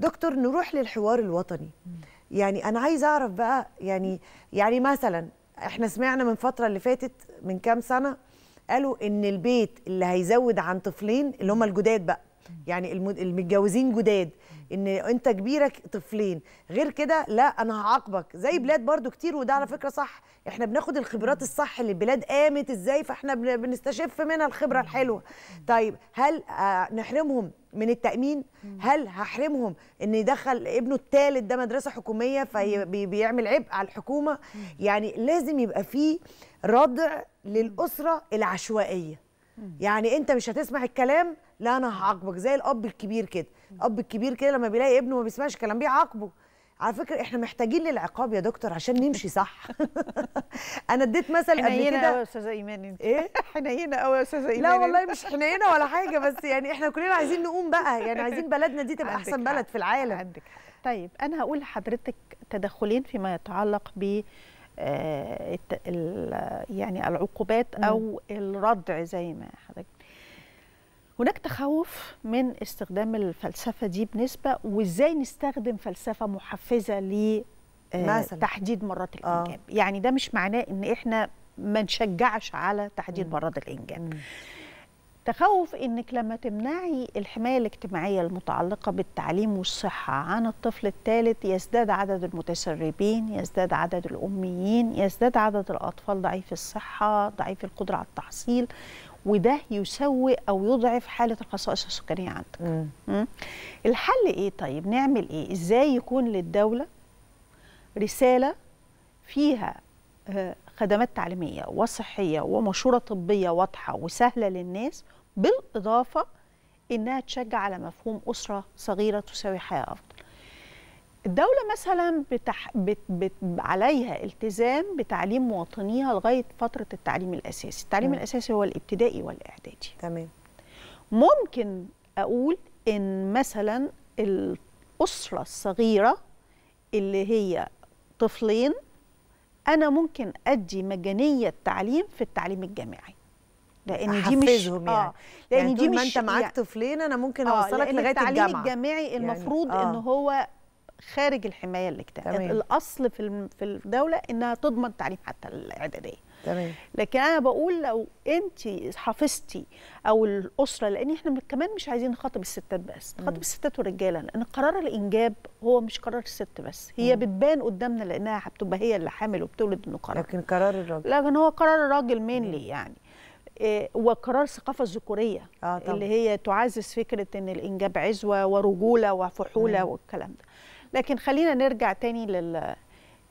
دكتور نروح للحوار الوطني يعني انا عايز اعرف بقى يعني يعني مثلا احنا سمعنا من فتره اللي فاتت من كام سنه قالوا ان البيت اللي هيزود عن طفلين اللي هم الجداد بقى يعني المتجوزين جداد ان انت كبيرك طفلين غير كده لا انا هعاقبك زي بلاد برضو كتير وده على فكره صح احنا بناخد الخبرات الصح اللي البلاد قامت ازاي فاحنا بنستشف منها الخبره الحلوه طيب هل آه، نحرمهم من التامين هل هحرمهم ان يدخل ابنه الثالث ده مدرسه حكوميه فبيعمل عبء على الحكومه يعني لازم يبقى فيه ردع للاسره العشوائيه يعني انت مش هتسمع الكلام لا انا هعاقبك زي الاب الكبير كده الاب الكبير كده لما بيلاقي ابنه ما بيسمعش كلام بيعاقبه على فكره احنا محتاجين للعقاب يا دكتور عشان نمشي صح انا اديت مثل قبل كده حنينه قوي يا استاذه ايمان انت ايه حنينه قوي يا استاذه ايمان لا والله مش حنينه ولا حاجه بس يعني احنا كلنا عايزين نقوم بقى يعني عايزين بلدنا دي تبقى احسن بلد في العالم عندك طيب انا هقول لحضرتك تدخلين فيما يتعلق ب آه، يعني العقوبات او الردع زي ما حضرتك هناك تخوف من استخدام الفلسفه دي بنسبه وازاي نستخدم فلسفه محفزه ل آه، تحديد مرات آه. الانجاب آه. يعني ده مش معناه ان احنا ما نشجعش على تحديد مم. مرات الانجاب مم. تخوف انك لما تمنعي الحمايه الاجتماعيه المتعلقه بالتعليم والصحه عن الطفل الثالث يزداد عدد المتسربين، يزداد عدد الاميين، يزداد عدد الاطفال ضعيف الصحه، ضعيف القدره على التحصيل، وده يسوء او يضعف حاله الخصائص السكانيه عندك مم. الحل ايه طيب نعمل ايه ازاي يكون للدوله رساله فيها آه، خدمات تعليميه وصحيه ومشوره طبيه واضحه وسهله للناس بالاضافه انها تشجع على مفهوم اسره صغيره تساوي حياه افضل الدولة مثلا بتح... بت... بت... عليها التزام بتعليم مواطنيها لغاية فترة التعليم الأساسي التعليم م. الأساسي هو الابتدائي والإعدادي تمام ممكن أقول إن مثلا الأسرة الصغيرة اللي هي طفلين أنا ممكن أدي مجانية التعليم في التعليم الجامعي لان دي مش آه، يعني. آه لان يعني دي مش انت معاك يعني طفلين انا ممكن آه، اوصلك آه لغايه الجامعه التعليم الجامعي يعني، المفروض يعني آه. ان هو خارج الحمايه الاجتماعيه الاصل في في الدوله انها تضمن تعليم حتى الاعداديه تمام لكن انا بقول لو انت حافظتي او الاسره لان احنا كمان مش عايزين نخاطب الستات بس نخاطب الستات والرجاله لان قرار الانجاب هو مش قرار الست بس هي مم. بتبان قدامنا لانها بتبقى هي اللي حامل وبتولد انه قرار لكن قرار الراجل لكن هو قرار الراجل مينلي يعني آه، وقرار الثقافه الذكوريه آه طبعا. اللي هي تعزز فكره ان الانجاب عزوه ورجوله وفحوله مم. والكلام ده لكن خلينا نرجع تاني لل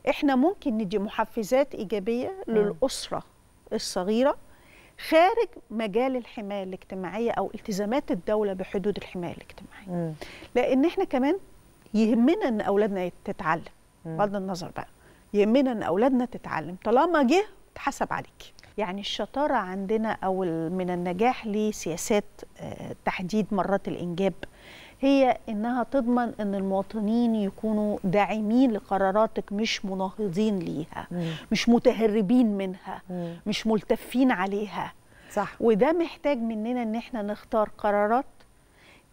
احنا ممكن ندي محفزات ايجابيه للاسره الصغيره خارج مجال الحمايه الاجتماعيه او التزامات الدوله بحدود الحمايه الاجتماعيه لان احنا كمان يهمنا ان اولادنا تتعلم بغض النظر بقى يهمنا ان اولادنا تتعلم طالما جه اتحسب عليك يعني الشطاره عندنا او من النجاح لسياسات آه، تحديد مرات الانجاب هي انها تضمن ان المواطنين يكونوا داعمين لقراراتك مش مناهضين ليها مم. مش متهربين منها مم. مش ملتفين عليها صح وده محتاج مننا ان احنا نختار قرارات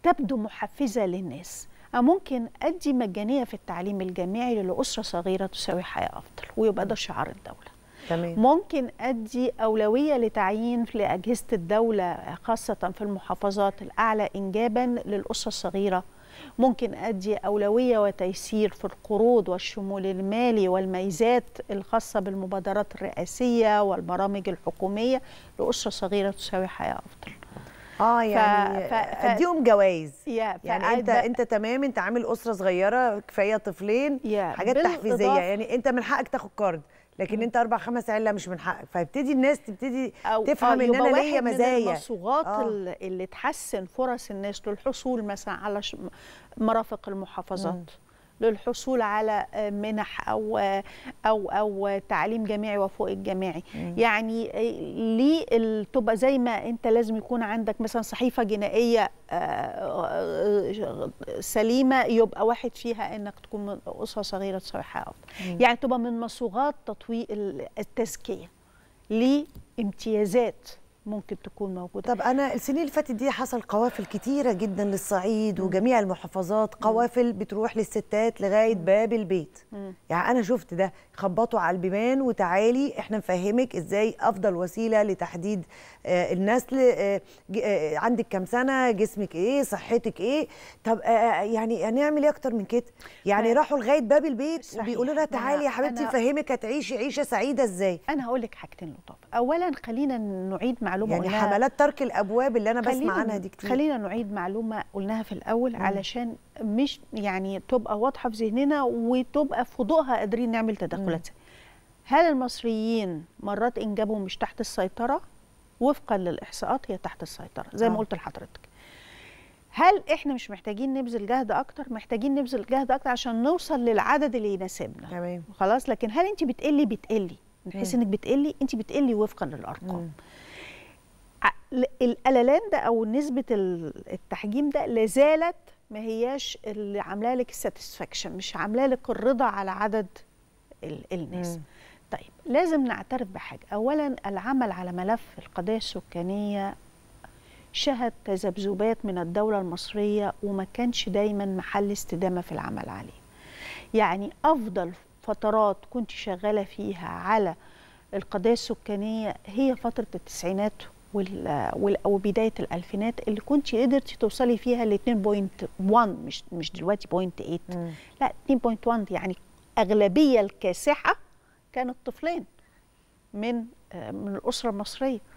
تبدو محفزه للناس ممكن ادي مجانيه في التعليم الجامعي لاسره صغيره تساوي حياه افضل ويبقى ده شعار الدوله تمام. ممكن ادي اولويه لتعيين لاجهزه الدوله خاصه في المحافظات الاعلى انجابا للاسره الصغيره ممكن أدي أولوية وتيسير في القروض والشمول المالي والميزات الخاصة بالمبادرات الرئاسية والبرامج الحكومية لأسرة صغيرة تساوي حياة أفضل اه يعني ف... ف... اديهم جوائز يعني ف... انت انت تمام انت عامل اسره صغيره كفايه طفلين yeah, حاجات بالإضافة... تحفيزيه يعني انت من حقك تاخد كارد لكن انت اربع خمس عله مش من حقك فيبتدي الناس تبتدي أو تفهم ان آه، انا ليا مزايا من المصوغات آه. اللي تحسن فرص الناس للحصول مثلا على مرافق المحافظات مم. للحصول على آه، منح او آه، او او تعليم جامعي وفوق الجامعي يعني آه، ليه تبقى زي ما انت لازم يكون عندك مثلا صحيفه جنائيه سليمه يبقى واحد فيها انك تكون من اسره صغيره صحيحه يعني تبقى من مصوغات تطويق التزكيه ليه امتيازات ممكن تكون موجوده طب انا السنين اللي فاتت دي حصل قوافل كتيره جدا للصعيد وجميع المحافظات قوافل بتروح للستات لغايه باب البيت يعني انا شفت ده خبطوا على البيبان وتعالي احنا نفهمك ازاي افضل وسيله لتحديد آه، النسل آه، آه، عندك كم سنه جسمك ايه صحتك ايه طب يعني هنعمل ايه اكتر من كده يعني راحوا لغايه باب البيت وبيقولوا لها تعالي يا حبيبتي نفهمك هتعيشي عيشه سعيده ازاي انا هقول لك حاجتين لطاف اولا خلينا نعيد مع معلومه يعني حملات ترك الابواب اللي انا بسمع عنها دي كتير خلينا نعيد معلومه قلناها في الاول مم. علشان مش يعني تبقى واضحه في ذهننا وتبقى في ضوءها قادرين نعمل تدخلات هل المصريين مرات انجابهم مش تحت السيطره وفقا للاحصاءات هي تحت السيطره زي ما آه. قلت لحضرتك هل احنا مش محتاجين نبذل جهد اكتر محتاجين نبذل جهد اكتر عشان نوصل للعدد اللي يناسبنا تمام خلاص لكن هل انت بتقلي بتقلي نحس انك بتقلي انت بتقلي وفقا للارقام مم. الالالان ده او نسبه التحجيم ده لازالت ما هياش اللي عامله لك الساتسفاكشن مش عامله لك الرضا على عدد الناس مم. طيب لازم نعترف بحاجه اولا العمل على ملف القضيه السكانيه شهد تذبذبات من الدوله المصريه وما كانش دايما محل استدامه في العمل عليه يعني افضل فترات كنت شغاله فيها على القضيه السكانيه هي فتره التسعينات وبدايه الالفينات اللي كنت قدرتي توصلي فيها ل 2.1 مش مش دلوقتي 0.8 لا 2.1 يعني اغلبيه الكاسحه كانت طفلين من آه، من الاسره المصريه